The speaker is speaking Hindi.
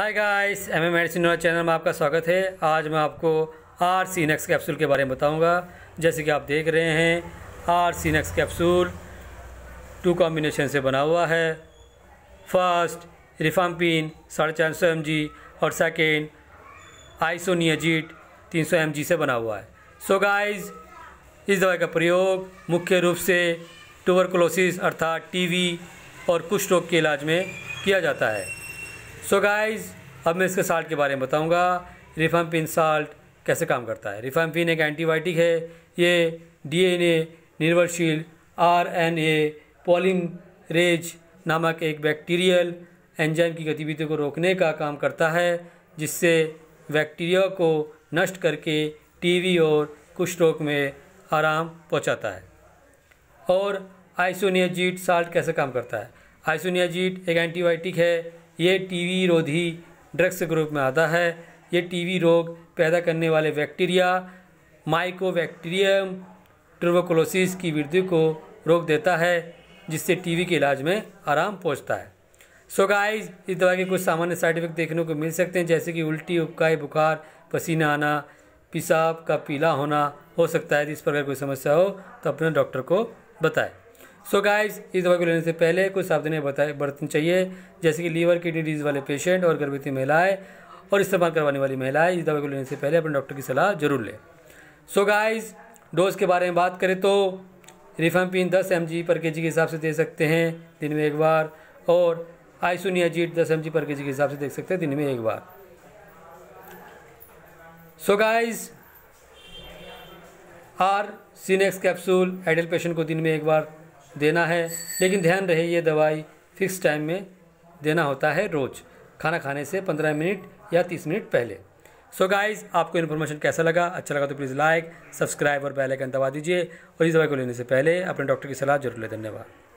हाय guys M M medicine channel में आपका स्वागत है आज मैं आपको आर सी नेक्स कैप्सूल के बारे में बताऊंगा जैसे कि आप देख रहे हैं R Cinex capsule two combination से बना हुआ है फर्स्ट रिफाम्पिन साढ़े चार सौ एम जी और सेकेंड आइसोनियाजीट तीन सौ एम जी से बना हुआ है सो so गाइस इस दवाई का प्रयोग मुख्य रूप से टूबरकोलोसिस अर्थात टी और कुष्ठ रोग के इलाज में किया जाता है सो so गाइस अब मैं इसके साल्ट के बारे में बताऊंगा रिफम्पिन साल्ट कैसे काम करता है रिफम्पिन एक एंटीबायोटिक है ये डीएनए निर्भरशील आरएनए रेज नामक एक बैक्टीरियल एंजाइम की गतिविधि को रोकने का काम करता है जिससे बैक्टीरिया को नष्ट करके टीवी और कुछ रोग में आराम पहुंचाता है और आइसोनियाजीट साल्ट कैसे काम करता है आइसोनियाजीट एक एंटीबायोटिक है ये टीवी रोधी ड्रग्स ग्रुप में आता है ये टीवी रोग पैदा करने वाले बैक्टीरिया माइकोबैक्टीरियम ट्रोबोकोलोसिस की वृद्धि को रोक देता है जिससे टीवी के इलाज में आराम पहुंचता है सो गाइस इस दवा के कुछ सामान्य साइड इफेक्ट देखने को मिल सकते हैं जैसे कि उल्टी उपकाई बुखार पसीना आना पेशाब का पीला होना हो सकता है इस प्रकार कोई समस्या हो तो अपने डॉक्टर को बताएं सो गाइस इस दवा को लेने से पहले कुछ सावधानियाँ बताए बरतनी चाहिए जैसे कि लीवर किडनी डिजीज वाले पेशेंट और गर्भवती महिलाएं और इस्तेमाल करवाने वाली महिलाएं इस दवा को लेने से पहले अपने डॉक्टर की सलाह जरूर लें सो गाइस डोज के बारे में बात करें तो रिफामपिन दस एम पर के के हिसाब से दे सकते हैं दिन में एक बार और जीट दस एम पर के के हिसाब से देख सकते हैं दिन में एक बार so guys R Cinex capsule adult patient को दिन में एक बार देना है लेकिन ध्यान रहे ये दवाई फिक्स टाइम में देना होता है रोज़ खाना खाने से पंद्रह मिनट या तीस मिनट पहले सो so गाइस आपको इन्फॉर्मेशन कैसा लगा अच्छा लगा तो प्लीज़ लाइक सब्सक्राइब और बेल आइकन दबा दीजिए और इस दवाई को लेने से पहले अपने डॉक्टर की सलाह जरूर लें धन्यवाद